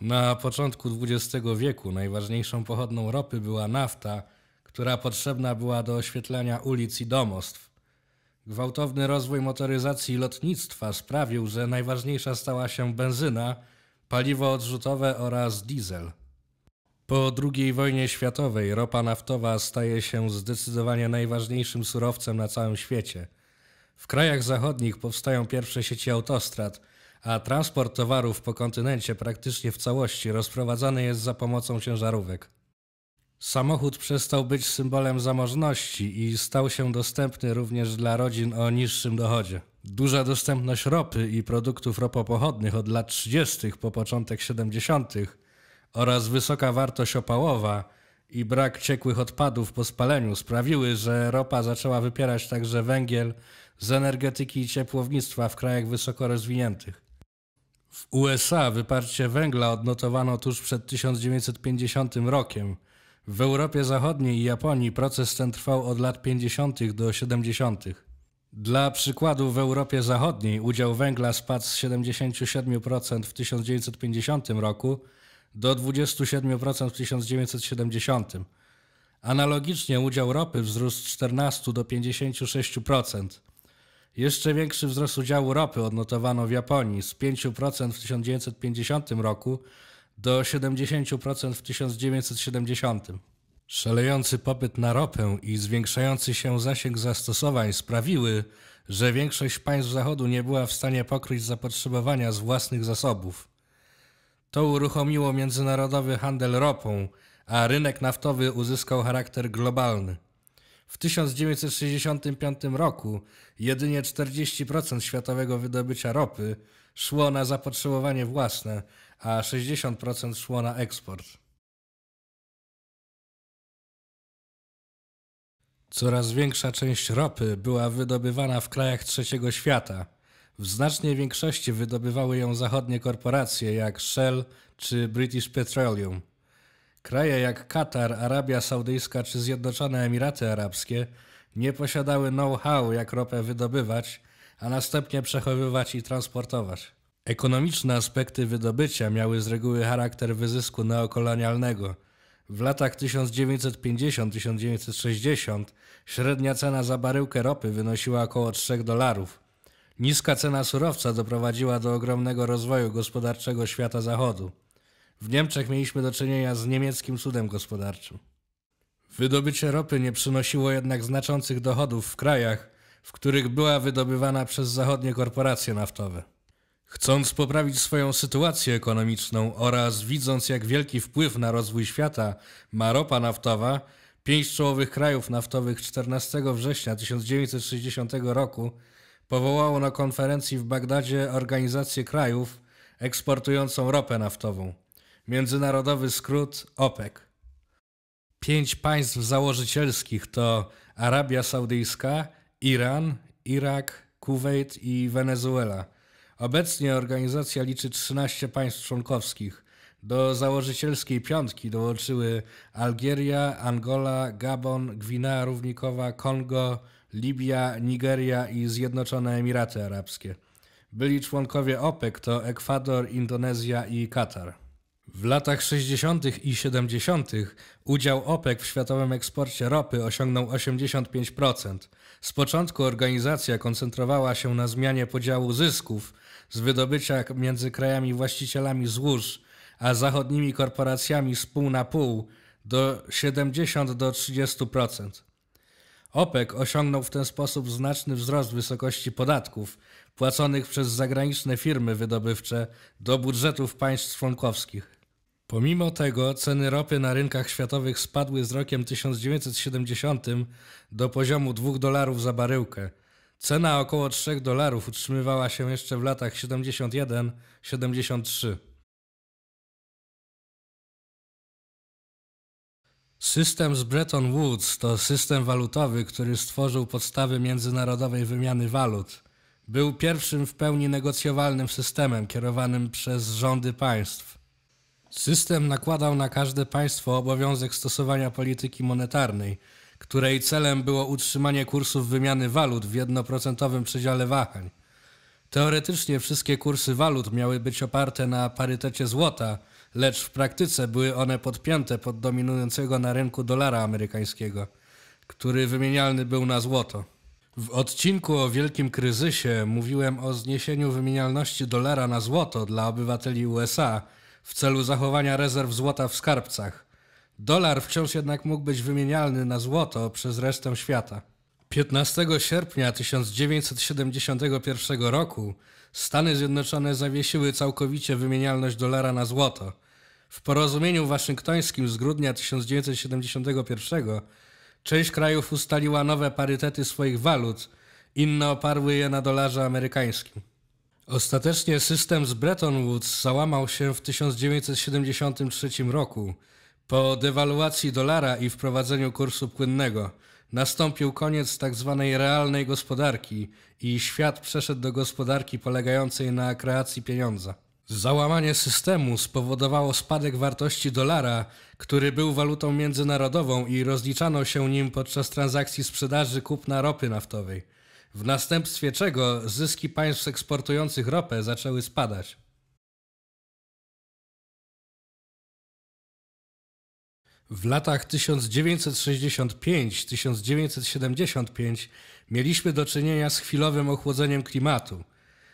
Na początku XX wieku najważniejszą pochodną ropy była nafta, która potrzebna była do oświetlania ulic i domostw. Gwałtowny rozwój motoryzacji lotnictwa sprawił, że najważniejsza stała się benzyna, paliwo odrzutowe oraz diesel. Po II wojnie światowej ropa naftowa staje się zdecydowanie najważniejszym surowcem na całym świecie. W krajach zachodnich powstają pierwsze sieci autostrad – a transport towarów po kontynencie praktycznie w całości rozprowadzany jest za pomocą ciężarówek. Samochód przestał być symbolem zamożności i stał się dostępny również dla rodzin o niższym dochodzie. Duża dostępność ropy i produktów ropopochodnych od lat 30. po początek 70. oraz wysoka wartość opałowa i brak ciekłych odpadów po spaleniu sprawiły, że ropa zaczęła wypierać także węgiel z energetyki i ciepłownictwa w krajach wysoko rozwiniętych. W USA wyparcie węgla odnotowano tuż przed 1950 rokiem. W Europie Zachodniej i Japonii proces ten trwał od lat 50. do 70. Dla przykładu w Europie Zachodniej udział węgla spadł z 77% w 1950 roku do 27% w 1970. Analogicznie udział ropy wzrósł z 14 do 56%. Jeszcze większy wzrost udziału ropy odnotowano w Japonii z 5% w 1950 roku do 70% w 1970. Szalejący popyt na ropę i zwiększający się zasięg zastosowań sprawiły, że większość państw Zachodu nie była w stanie pokryć zapotrzebowania z własnych zasobów. To uruchomiło międzynarodowy handel ropą, a rynek naftowy uzyskał charakter globalny. W 1965 roku jedynie 40% światowego wydobycia ropy szło na zapotrzebowanie własne, a 60% szło na eksport. Coraz większa część ropy była wydobywana w krajach trzeciego świata. W znacznej większości wydobywały ją zachodnie korporacje jak Shell czy British Petroleum. Kraje jak Katar, Arabia Saudyjska czy Zjednoczone Emiraty Arabskie nie posiadały know-how, jak ropę wydobywać, a następnie przechowywać i transportować. Ekonomiczne aspekty wydobycia miały z reguły charakter wyzysku neokolonialnego. W latach 1950-1960 średnia cena za baryłkę ropy wynosiła około 3 dolarów. Niska cena surowca doprowadziła do ogromnego rozwoju gospodarczego świata zachodu. W Niemczech mieliśmy do czynienia z niemieckim cudem gospodarczym. Wydobycie ropy nie przynosiło jednak znaczących dochodów w krajach, w których była wydobywana przez zachodnie korporacje naftowe. Chcąc poprawić swoją sytuację ekonomiczną oraz widząc, jak wielki wpływ na rozwój świata ma ropa naftowa, pięć czołowych krajów naftowych 14 września 1960 roku powołało na konferencji w Bagdadzie Organizację Krajów eksportującą ropę naftową, Międzynarodowy skrót OPEC. Pięć państw założycielskich to Arabia Saudyjska, Iran, Irak, Kuwait i Wenezuela. Obecnie organizacja liczy 13 państw członkowskich. Do założycielskiej piątki dołączyły Algieria, Angola, Gabon, Gwinea Równikowa, Kongo, Libia, Nigeria i Zjednoczone Emiraty Arabskie. Byli członkowie OPEC to Ekwador, Indonezja i Katar. W latach 60. i 70. udział OPEC w światowym eksporcie ropy osiągnął 85%. Z początku organizacja koncentrowała się na zmianie podziału zysków z wydobycia między krajami właścicielami złóż, a zachodnimi korporacjami z pół na pół do 70 do 30%. OPEC osiągnął w ten sposób znaczny wzrost wysokości podatków płaconych przez zagraniczne firmy wydobywcze do budżetów państw członkowskich. Pomimo tego ceny ropy na rynkach światowych spadły z rokiem 1970 do poziomu 2 dolarów za baryłkę. Cena około 3 dolarów utrzymywała się jeszcze w latach 71-73. System z Bretton Woods to system walutowy, który stworzył podstawy międzynarodowej wymiany walut. Był pierwszym w pełni negocjowalnym systemem kierowanym przez rządy państw. System nakładał na każde państwo obowiązek stosowania polityki monetarnej, której celem było utrzymanie kursów wymiany walut w jednoprocentowym przedziale wahań. Teoretycznie wszystkie kursy walut miały być oparte na parytecie złota, lecz w praktyce były one podpięte pod dominującego na rynku dolara amerykańskiego, który wymienialny był na złoto. W odcinku o wielkim kryzysie mówiłem o zniesieniu wymienialności dolara na złoto dla obywateli USA – w celu zachowania rezerw złota w skarbcach. Dolar wciąż jednak mógł być wymienialny na złoto przez resztę świata. 15 sierpnia 1971 roku Stany Zjednoczone zawiesiły całkowicie wymienialność dolara na złoto. W porozumieniu waszyngtońskim z grudnia 1971 część krajów ustaliła nowe parytety swoich walut, inne oparły je na dolarze amerykańskim. Ostatecznie system z Bretton Woods załamał się w 1973 roku. Po dewaluacji dolara i wprowadzeniu kursu płynnego nastąpił koniec tzw. Tak realnej gospodarki i świat przeszedł do gospodarki polegającej na kreacji pieniądza. Załamanie systemu spowodowało spadek wartości dolara, który był walutą międzynarodową i rozliczano się nim podczas transakcji sprzedaży kupna ropy naftowej w następstwie czego zyski państw eksportujących ropę zaczęły spadać. W latach 1965-1975 mieliśmy do czynienia z chwilowym ochłodzeniem klimatu.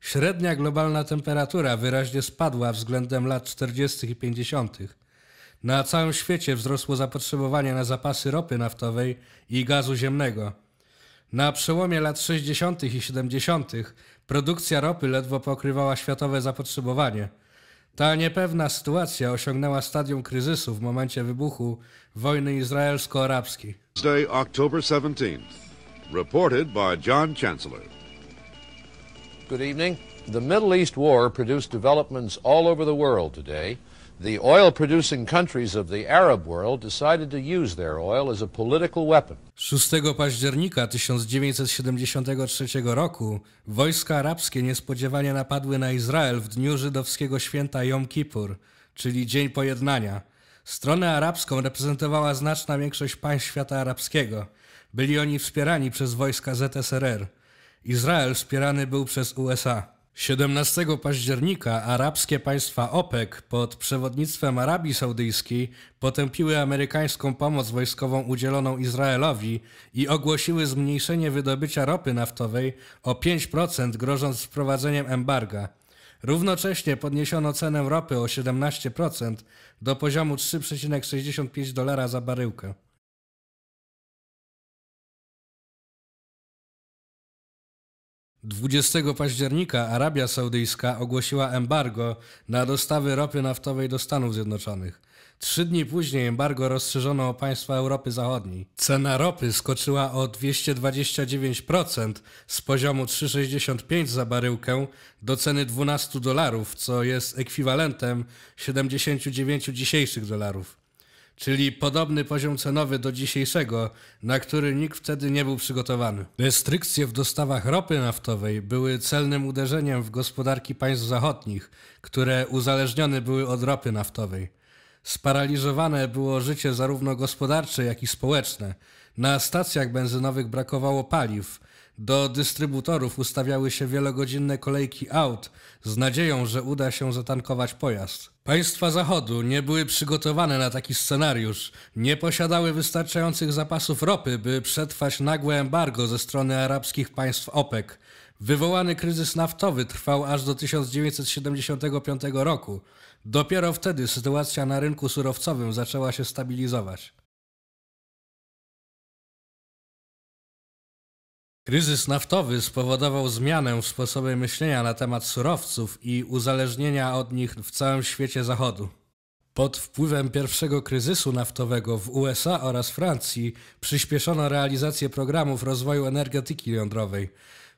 Średnia globalna temperatura wyraźnie spadła względem lat 40. i 50. Na całym świecie wzrosło zapotrzebowanie na zapasy ropy naftowej i gazu ziemnego. Na przełomie lat 60. i 70. produkcja ropy ledwo pokrywała światowe zapotrzebowanie. Ta niepewna sytuacja osiągnęła stadium kryzysu w momencie wybuchu wojny izraelsko-arabskiej. Wednesday, October 17th. Reported by John Chancellor. Good evening. The Middle East war produced developments all over the world today the oil-producing countries of the Arab world decided to use their oil as a political weapon. 6 października 1973 roku wojska arabskie niespodziewanie napadły na Izrael w dniu żydowskiego święta Yom Kippur, czyli Dzień Pojednania. Stronę arabską reprezentowała znaczna większość państw świata arabskiego. Byli oni wspierani przez wojska ZSRR. Izrael wspierany był przez USA. 17 października arabskie państwa OPEC pod przewodnictwem Arabii Saudyjskiej potępiły amerykańską pomoc wojskową udzieloną Izraelowi i ogłosiły zmniejszenie wydobycia ropy naftowej o 5%, grożąc wprowadzeniem embarga. Równocześnie podniesiono cenę ropy o 17% do poziomu 3,65 dolara za baryłkę. 20 października Arabia Saudyjska ogłosiła embargo na dostawy ropy naftowej do Stanów Zjednoczonych. Trzy dni później embargo rozszerzono o państwa Europy Zachodniej. Cena ropy skoczyła o 229% z poziomu 3,65 za baryłkę do ceny 12 dolarów, co jest ekwiwalentem 79 dzisiejszych dolarów czyli podobny poziom cenowy do dzisiejszego, na który nikt wtedy nie był przygotowany. Restrykcje w dostawach ropy naftowej były celnym uderzeniem w gospodarki państw zachodnich, które uzależnione były od ropy naftowej. Sparaliżowane było życie zarówno gospodarcze, jak i społeczne. Na stacjach benzynowych brakowało paliw. Do dystrybutorów ustawiały się wielogodzinne kolejki aut z nadzieją, że uda się zatankować pojazd. Państwa Zachodu nie były przygotowane na taki scenariusz, nie posiadały wystarczających zapasów ropy, by przetrwać nagłe embargo ze strony arabskich państw OPEC. Wywołany kryzys naftowy trwał aż do 1975 roku. Dopiero wtedy sytuacja na rynku surowcowym zaczęła się stabilizować. Kryzys naftowy spowodował zmianę w sposobie myślenia na temat surowców i uzależnienia od nich w całym świecie zachodu. Pod wpływem pierwszego kryzysu naftowego w USA oraz Francji przyspieszono realizację programów rozwoju energetyki jądrowej.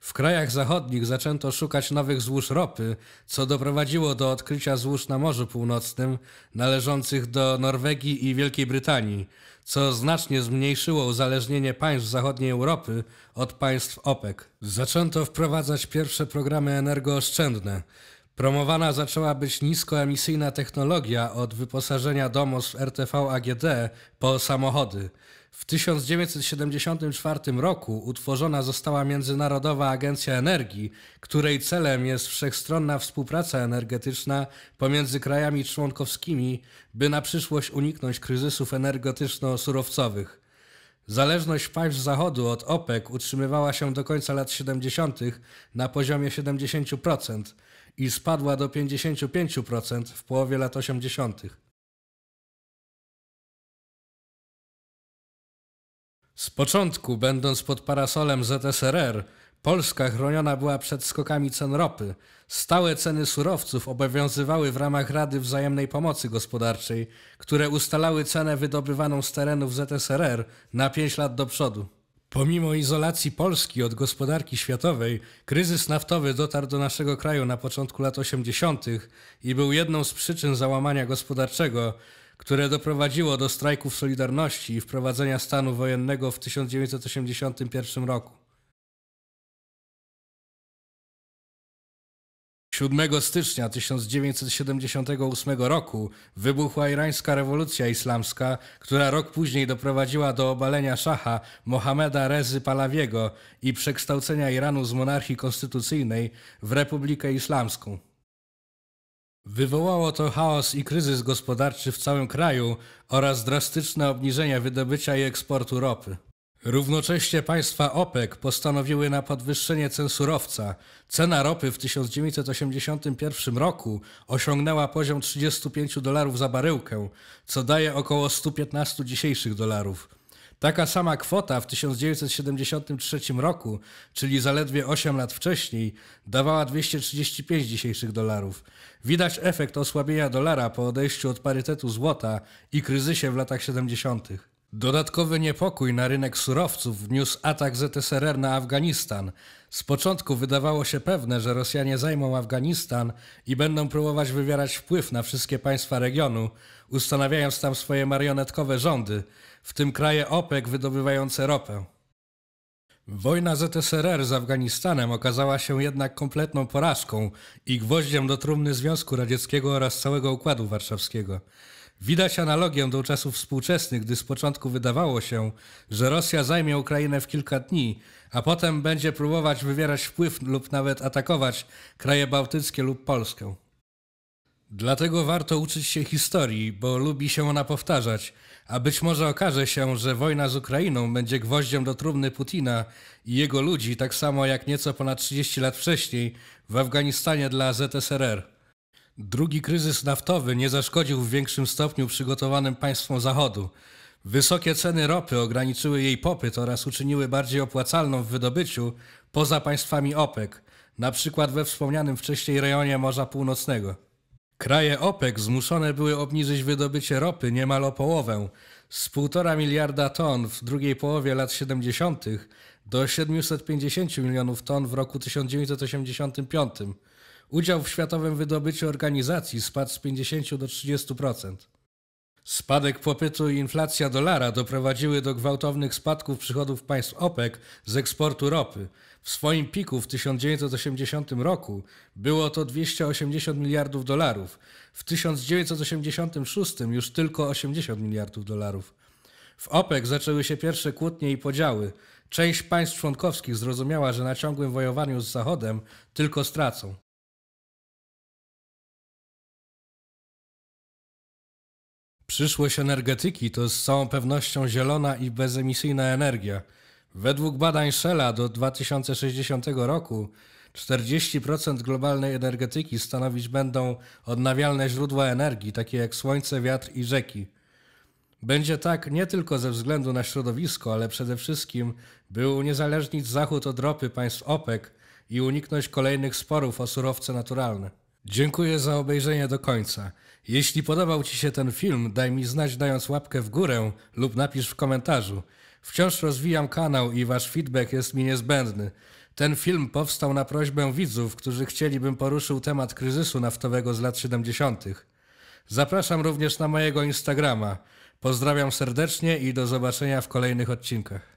W krajach zachodnich zaczęto szukać nowych złóż ropy, co doprowadziło do odkrycia złóż na Morzu Północnym należących do Norwegii i Wielkiej Brytanii, co znacznie zmniejszyło uzależnienie państw zachodniej Europy od państw OPEC. Zaczęto wprowadzać pierwsze programy energooszczędne. Promowana zaczęła być niskoemisyjna technologia od wyposażenia domostw RTV AGD po samochody. W 1974 roku utworzona została Międzynarodowa Agencja Energii, której celem jest wszechstronna współpraca energetyczna pomiędzy krajami członkowskimi, by na przyszłość uniknąć kryzysów energetyczno-surowcowych. Zależność państw Zachodu od OPEC utrzymywała się do końca lat 70. na poziomie 70% i spadła do 55% w połowie lat 80. Z początku, będąc pod parasolem ZSRR, Polska chroniona była przed skokami cen ropy. Stałe ceny surowców obowiązywały w ramach Rady Wzajemnej Pomocy Gospodarczej, które ustalały cenę wydobywaną z terenów ZSRR na 5 lat do przodu. Pomimo izolacji Polski od gospodarki światowej, kryzys naftowy dotarł do naszego kraju na początku lat 80. i był jedną z przyczyn załamania gospodarczego, które doprowadziło do strajków Solidarności i wprowadzenia stanu wojennego w 1981 roku. 7 stycznia 1978 roku wybuchła irańska rewolucja islamska, która rok później doprowadziła do obalenia szacha Mohameda Rezy Palawiego i przekształcenia Iranu z monarchii konstytucyjnej w republikę islamską. Wywołało to chaos i kryzys gospodarczy w całym kraju oraz drastyczne obniżenia wydobycia i eksportu ropy. Równocześnie państwa OPEC postanowiły na podwyższenie cen surowca. Cena ropy w 1981 roku osiągnęła poziom 35 dolarów za baryłkę, co daje około 115 dzisiejszych dolarów. Taka sama kwota w 1973 roku, czyli zaledwie 8 lat wcześniej, dawała 235 dzisiejszych dolarów. Widać efekt osłabienia dolara po odejściu od parytetu złota i kryzysie w latach 70. Dodatkowy niepokój na rynek surowców wniósł atak ZSRR na Afganistan. Z początku wydawało się pewne, że Rosjanie zajmą Afganistan i będą próbować wywierać wpływ na wszystkie państwa regionu, ustanawiając tam swoje marionetkowe rządy w tym kraje OPEC wydobywające ropę. Wojna ZSRR z Afganistanem okazała się jednak kompletną porażką i gwoździem do trumny Związku Radzieckiego oraz całego Układu Warszawskiego. Widać analogię do czasów współczesnych, gdy z początku wydawało się, że Rosja zajmie Ukrainę w kilka dni, a potem będzie próbować wywierać wpływ lub nawet atakować kraje bałtyckie lub Polskę. Dlatego warto uczyć się historii, bo lubi się ona powtarzać, a być może okaże się, że wojna z Ukrainą będzie gwoździem do trumny Putina i jego ludzi, tak samo jak nieco ponad 30 lat wcześniej w Afganistanie dla ZSRR. Drugi kryzys naftowy nie zaszkodził w większym stopniu przygotowanym państwom Zachodu. Wysokie ceny ropy ograniczyły jej popyt oraz uczyniły bardziej opłacalną w wydobyciu poza państwami OPEC, na przykład we wspomnianym wcześniej rejonie Morza Północnego. Kraje OPEC zmuszone były obniżyć wydobycie ropy niemal o połowę z 1,5 miliarda ton w drugiej połowie lat 70. do 750 milionów ton w roku 1985. Udział w światowym wydobyciu organizacji spadł z 50 do 30%. Spadek popytu i inflacja dolara doprowadziły do gwałtownych spadków przychodów państw OPEC z eksportu ropy. W swoim piku w 1980 roku było to 280 miliardów dolarów, w 1986 już tylko 80 miliardów dolarów. W OPEC zaczęły się pierwsze kłótnie i podziały. Część państw członkowskich zrozumiała, że na ciągłym wojowaniu z Zachodem tylko stracą. Przyszłość energetyki to z całą pewnością zielona i bezemisyjna energia – Według badań Shella do 2060 roku 40% globalnej energetyki stanowić będą odnawialne źródła energii, takie jak słońce, wiatr i rzeki. Będzie tak nie tylko ze względu na środowisko, ale przede wszystkim, by uniezależnić Zachód od ropy państw OPEC i uniknąć kolejnych sporów o surowce naturalne. Dziękuję za obejrzenie do końca. Jeśli podobał Ci się ten film, daj mi znać dając łapkę w górę lub napisz w komentarzu. Wciąż rozwijam kanał i wasz feedback jest mi niezbędny. Ten film powstał na prośbę widzów, którzy chcielibym poruszył temat kryzysu naftowego z lat 70. Zapraszam również na mojego Instagrama. Pozdrawiam serdecznie i do zobaczenia w kolejnych odcinkach.